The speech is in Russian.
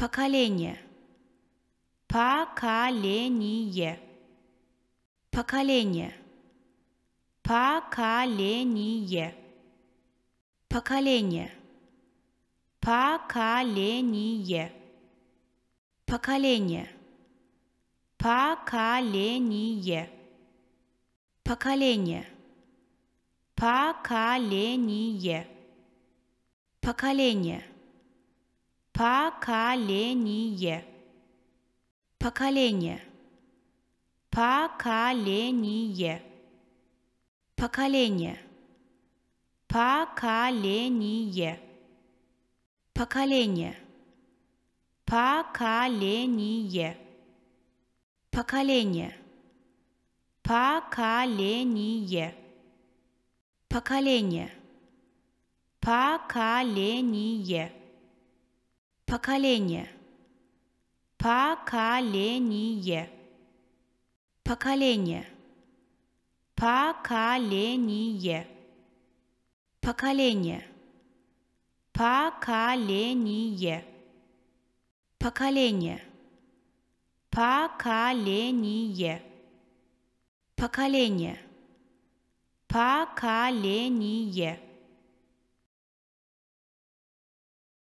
Поколение. Поколение. Поколение. Поколение. Поколение. Поколение. Поколение. Поколение. Поколение. Поколение. Поколение. Поколение. Поколение. Поколение. Поколение. Поколение. Поколение. Поколение. Поколение. Поколение. Поколение. Поколение. Поколение. Поколение. Поколение. Поколение. Поколение. Поколение. Поколение. Поколение. Поколение. Поколение.